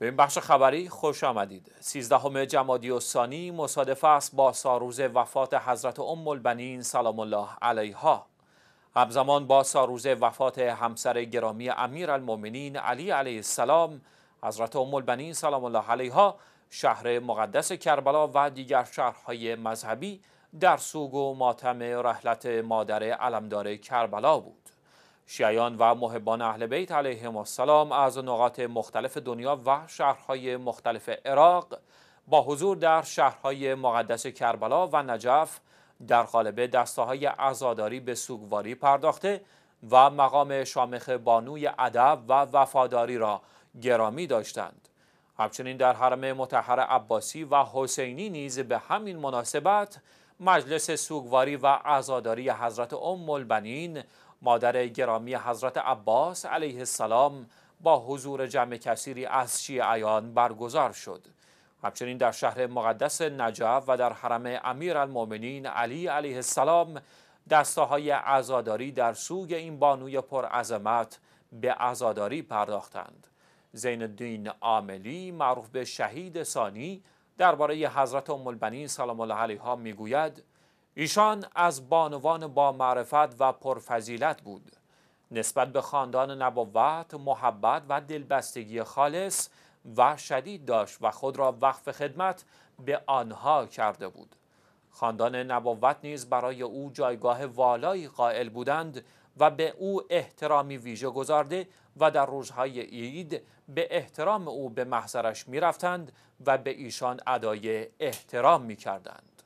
به این بخش خبری خوش آمدید. 13 جمادی و ثانی مصادف است با ساروز وفات حضرت ام البنین سلام الله علیها. همزمان با ساروز وفات همسر گرامی امیر المومنین علی علیه السلام حضرت ام البنین سلام الله علیها شهر مقدس کربلا و دیگر شهرهای مذهبی در سوگ و ماتم رحلت مادر علمدار کربلا بود. شیعیان و محبان اهل بیت علیهم السلام از نقاط مختلف دنیا و شهرهای مختلف عراق با حضور در شهرهای مقدس کربلا و نجف در قالب دسته های عزاداری به سوگواری پرداخته و مقام شامخ بانوی ادب و وفاداری را گرامی داشتند همچنین در حرم متحر عباسی و حسینی نیز به همین مناسبت مجلس سوگواری و ازاداری حضرت ام البنین مادر گرامی حضرت عباس علیه السلام با حضور جمع کثیری از شیعیان برگزار شد همچنین در شهر مقدس نجف و در حرم امیر المومنین علی علیه السلام دسته های عزاداری در سوگ این بانوی پرعظمت به عزاداری پرداختند زین الدین عاملی معروف به شهید ثانی درباره حضرت ام البنین سلام الله علیها میگوید ایشان از بانوان با معرفت و پرفضیلت بود نسبت به خاندان نبوت محبت و دلبستگی خالص و شدید داشت و خود را وقف خدمت به آنها کرده بود خاندان نبوت نیز برای او جایگاه والایی قائل بودند و به او احترامی ویژه گذارده و در روزهای عید به احترام او به محضرش رفتند و به ایشان ادای احترام می کردند